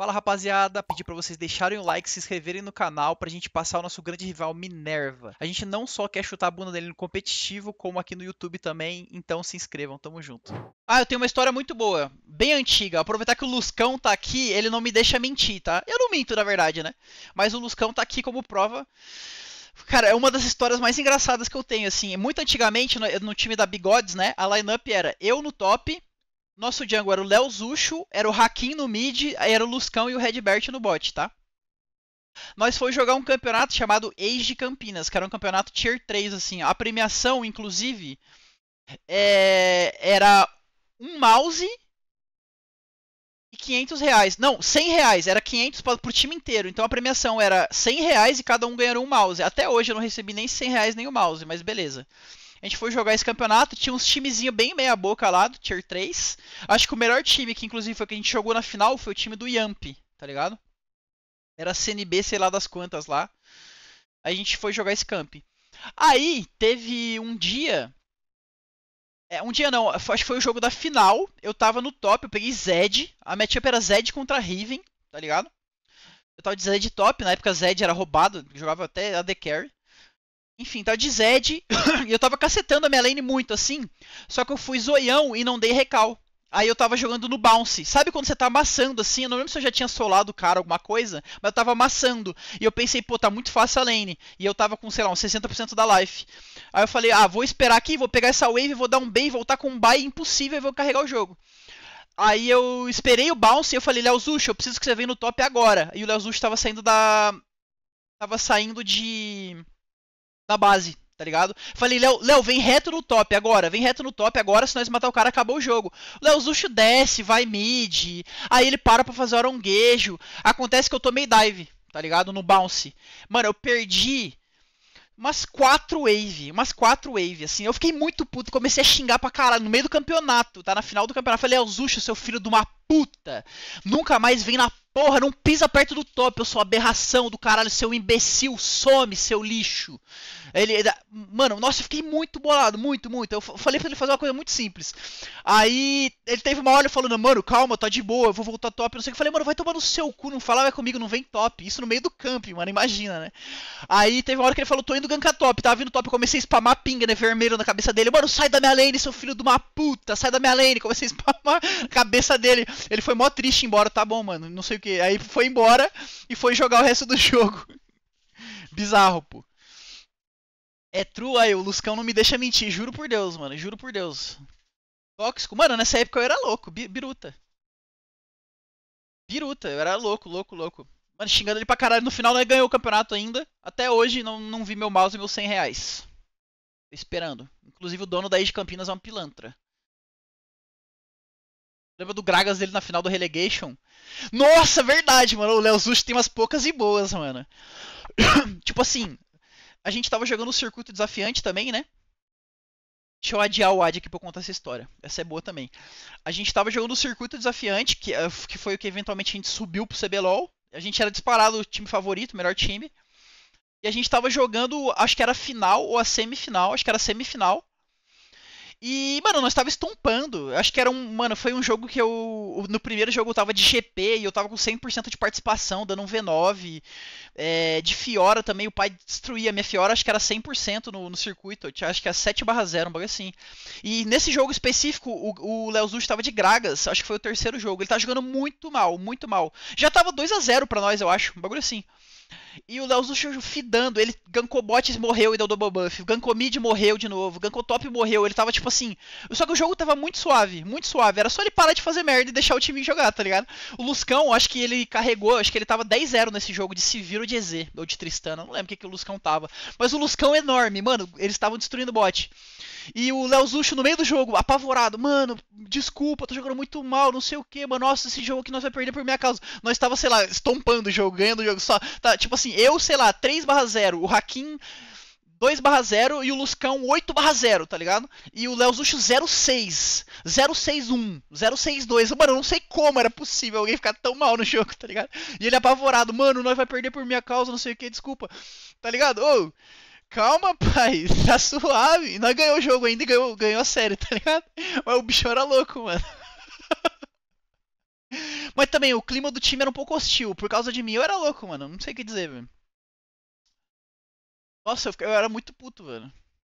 Fala rapaziada, pedi para vocês deixarem o like, se inscreverem no canal pra gente passar o nosso grande rival Minerva. A gente não só quer chutar a bunda dele no competitivo, como aqui no YouTube também, então se inscrevam, tamo junto. Ah, eu tenho uma história muito boa, bem antiga. Aproveitar que o Luscão tá aqui, ele não me deixa mentir, tá? Eu não minto, na verdade, né? Mas o Luscão tá aqui como prova. Cara, é uma das histórias mais engraçadas que eu tenho, assim. Muito antigamente, no, no time da Bigodes, né? A lineup era eu no top, nosso jungle era o Léo Zuxo, era o Hakim no mid, era o Luscão e o Redbert no bot, tá? Nós foi jogar um campeonato chamado Age Campinas, que era um campeonato Tier 3, assim. A premiação, inclusive, é... era um mouse e 500 reais. Não, 100 reais. Era 500 pro time inteiro. Então a premiação era 100 reais e cada um ganhou um mouse. Até hoje eu não recebi nem 100 reais nem o um mouse, mas beleza. A gente foi jogar esse campeonato, tinha uns timezinho bem meia boca lá do Tier 3. Acho que o melhor time, que inclusive foi que a gente jogou na final, foi o time do Yamp, tá ligado? Era CNB, sei lá das quantas lá. A gente foi jogar esse camp. Aí teve um dia. É, um dia não, acho que foi o jogo da final. Eu tava no top, eu peguei Zed. A matchup era Zed contra Riven, tá ligado? Eu tava de Zed top, na época Zed era roubado, jogava até AD Carry. Enfim, tá de Zed. e eu tava cacetando a minha lane muito assim. Só que eu fui zoião e não dei recal. Aí eu tava jogando no bounce. Sabe quando você tá amassando assim? Eu não lembro se eu já tinha solado o cara alguma coisa, mas eu tava amassando. E eu pensei, pô, tá muito fácil a lane. E eu tava com, sei lá, uns 60% da life. Aí eu falei, ah, vou esperar aqui, vou pegar essa wave, vou dar um bay, voltar com um buy impossível e vou carregar o jogo. Aí eu esperei o bounce e eu falei, Zush, eu preciso que você venha no top agora. E o Zush tava saindo da. Tava saindo de. Na base, tá ligado? Falei, Léo, vem reto no top agora, vem reto no top agora, se nós matar o cara, acabou o jogo. Léo Zuxo desce, vai mid, aí ele para pra fazer o aronguejo. Acontece que eu tomei dive, tá ligado? No bounce. Mano, eu perdi umas quatro wave, umas quatro wave, assim. Eu fiquei muito puto, comecei a xingar pra caralho no meio do campeonato, tá? Na final do campeonato, falei, Léo Zuxo, seu filho de uma puta, nunca mais vem na Porra, não pisa perto do top, eu sou aberração do caralho, seu imbecil, some, seu lixo. Ele, ele, mano, nossa, eu fiquei muito bolado, muito, muito. Eu falei pra ele fazer uma coisa muito simples. Aí ele teve uma hora falando, mano, calma, tá de boa, eu vou voltar top, não sei o que. Eu falei, mano, vai tomar no seu cu, não fala vai comigo, não vem top. Isso no meio do camp, mano, imagina, né? Aí teve uma hora que ele falou, tô indo gankar top, tava tá vindo top, eu comecei a spamar pinga, né, vermelho na cabeça dele. Mano, sai da minha lane, seu filho de uma puta, sai da minha lane. Comecei a spamar na cabeça dele. Ele foi mó triste embora, tá bom, mano, não sei o quê. Aí foi embora e foi jogar o resto do jogo. Bizarro, pô. É true, aí o Luscão não me deixa mentir, juro por Deus, mano, juro por Deus. Tóxico, mano, nessa época eu era louco, biruta. Biruta, eu era louco, louco, louco. Mano, xingando ele pra caralho, no final não né, ganhou o campeonato ainda. Até hoje não, não vi meu mouse e meus 100 reais. Tô esperando. Inclusive o dono daí de Campinas é uma pilantra. Lembra do Gragas dele na final do Relegation? Nossa, verdade, mano. O Léo Zucchi tem umas poucas e boas, mano. tipo assim, a gente tava jogando o circuito desafiante também, né? Deixa eu adiar o ad aqui pra eu contar essa história. Essa é boa também. A gente tava jogando o circuito desafiante, que, eh, que foi o que eventualmente a gente subiu pro CBLOL. A gente era disparado o time favorito, o melhor time. E a gente tava jogando, acho que era a final ou a semifinal, acho que era a semifinal. E, mano, nós tava estompando. Acho que era um. Mano, foi um jogo que eu. No primeiro jogo eu tava de GP e eu tava com 100% de participação, dando um V9. É, de Fiora também, o pai destruía. Minha Fiora acho que era 100% no, no circuito. Acho que era 7/0, um bagulho assim. E nesse jogo específico, o, o Léo Zuch tava de Gragas. Acho que foi o terceiro jogo. Ele tava tá jogando muito mal, muito mal. Já tava 2 a 0 pra nós, eu acho. Um bagulho assim. E o Leozucho fidando, ele gankou bots, morreu e deu double buff. Gankou mid, morreu de novo. Gankou top, morreu. Ele tava tipo assim. Só que o jogo tava muito suave, muito suave. Era só ele parar de fazer merda e deixar o time jogar, tá ligado? O Luscão, acho que ele carregou, acho que ele tava 10-0 nesse jogo de se ou de EZ, ou de Tristana. Não lembro o que, que o Luscão tava. Mas o Luscão é enorme, mano, eles estavam destruindo o bot. E o Léo Zuxo no meio do jogo, apavorado, mano, desculpa, tô jogando muito mal, não sei o que, mano, nossa, esse jogo aqui nós vai perder por minha causa. Nós tava, sei lá, estompando o jogo, ganhando o jogo só. Tá, tipo assim, eu, sei lá, 3/0, o Hakim 2/0 e o Luscão 8/0, tá ligado? E o Léo Zuxo 06, 061, 062. Mano, eu não sei como era possível alguém ficar tão mal no jogo, tá ligado? E ele é apavorado, mano, nós vai perder por minha causa, não sei o que, desculpa. Tá ligado? Ô, calma, pai, tá suave. nós ganhou o jogo ainda e ganhou, ganhou a série, tá ligado? Mas o bicho era louco, mano. Mas também, o clima do time era um pouco hostil. Por causa de mim, eu era louco, mano. Não sei o que dizer, velho. Nossa, eu, fiquei, eu era muito puto, velho.